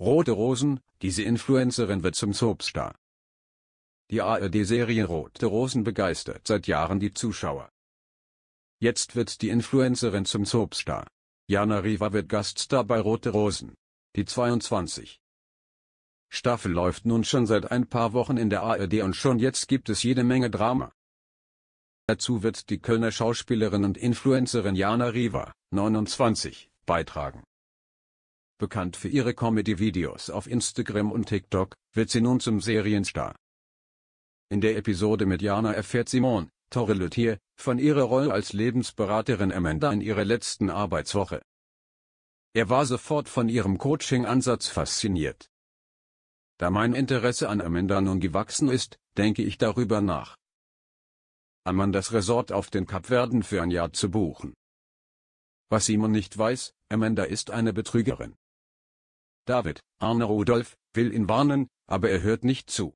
Rote Rosen, diese Influencerin wird zum Soapstar. Die ARD-Serie Rote Rosen begeistert seit Jahren die Zuschauer. Jetzt wird die Influencerin zum Soapstar. Jana Riva wird Gaststar bei Rote Rosen. Die 22. Staffel läuft nun schon seit ein paar Wochen in der ARD und schon jetzt gibt es jede Menge Drama. Dazu wird die Kölner Schauspielerin und Influencerin Jana Riva, 29, beitragen. Bekannt für ihre Comedy-Videos auf Instagram und TikTok, wird sie nun zum Serienstar. In der Episode mit Jana erfährt Simone, Torreletier, von ihrer Rolle als Lebensberaterin Amanda in ihrer letzten Arbeitswoche. Er war sofort von ihrem Coaching-Ansatz fasziniert. Da mein Interesse an Amanda nun gewachsen ist, denke ich darüber nach. Amandas Resort auf den Kapverden für ein Jahr zu buchen. Was Simon nicht weiß, Amanda ist eine Betrügerin. David, Arne Rudolf, will ihn warnen, aber er hört nicht zu.